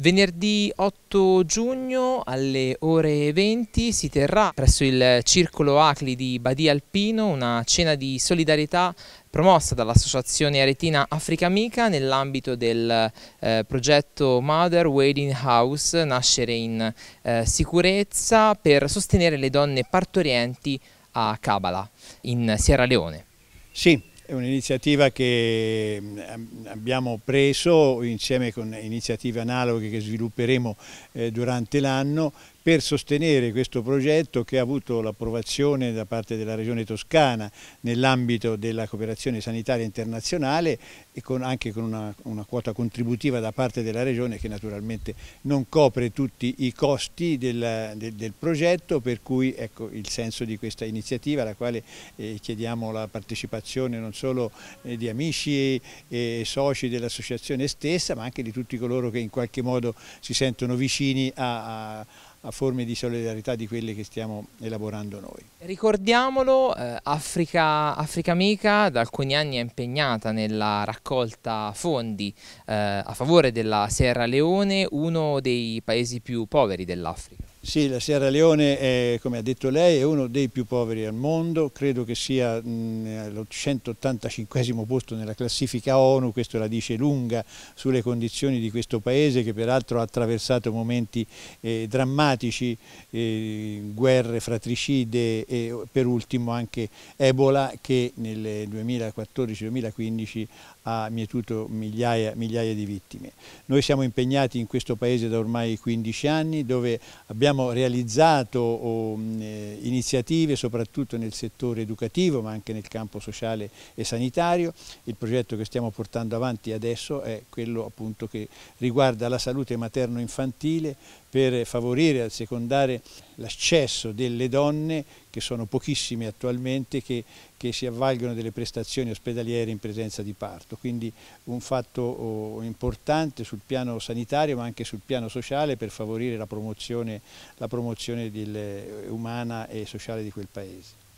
Venerdì 8 giugno alle ore 20 si terrà presso il Circolo Acli di Badia Alpino una cena di solidarietà promossa dall'associazione aretina Africa Amica nell'ambito del eh, progetto Mother Wedding House Nascere in eh, sicurezza per sostenere le donne partorienti a Kabbalah in Sierra Leone. Sì, è un'iniziativa che mm, abbiamo preso insieme con iniziative analoghe che svilupperemo eh, durante l'anno per sostenere questo progetto che ha avuto l'approvazione da parte della Regione Toscana nell'ambito della cooperazione sanitaria internazionale e con, anche con una, una, quota contributiva da parte della Regione che naturalmente non copre tutti i costi del, del, del progetto per cui ecco il senso di questa iniziativa alla quale eh, chiediamo la partecipazione non solo eh, di amici e, e soci dell'associazione stessa ma anche di tutti coloro che in qualche modo si sentono vicini a, a a forme di solidarietà di quelle che stiamo elaborando noi. Ricordiamolo, eh, Africa, Africa Amica da alcuni anni è impegnata nella raccolta fondi eh, a favore della Sierra Leone, uno dei paesi più poveri dell'Africa. Sì, la Sierra Leone, è, come ha detto lei, è uno dei più poveri al mondo, credo che sia all'185 posto nella classifica ONU, questo la dice lunga sulle condizioni di questo paese che peraltro ha attraversato momenti eh, drammatici, eh, guerre fratricide e per ultimo anche Ebola che nel 2014-2015 ha mietuto migliaia, migliaia di vittime. Noi siamo impegnati in questo paese da ormai 15 anni dove abbiamo abbiamo realizzato oh, iniziative soprattutto nel settore educativo ma anche nel campo sociale e sanitario. Il progetto che stiamo portando avanti adesso è quello appunto che riguarda la salute materno-infantile per favorire e secondare l'accesso delle donne che sono pochissime attualmente, che, che, si avvalgono delle prestazioni ospedaliere in presenza di parto. Quindi un fatto oh, importante sul piano sanitario ma anche sul piano sociale per favorire la promozione, la promozione del, eh, umana e sociale di quel paese.